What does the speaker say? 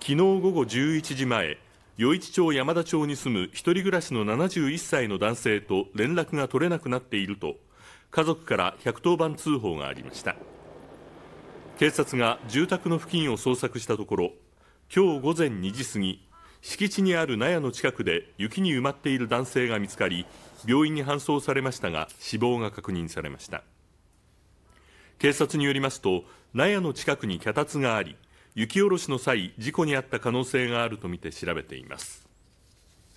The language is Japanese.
昨日午後11時前余市町山田町に住む一人暮らしの71歳の男性と連絡が取れなくなっていると家族から110番通報がありました警察が住宅の付近を捜索したところ今日午前2時過ぎ敷地にある納屋の近くで雪に埋まっている男性が見つかり病院に搬送されましたが死亡が確認されました警察によりますと納屋の近くに脚立があり雪下ろしの際事故に遭った可能性があるとみて調べています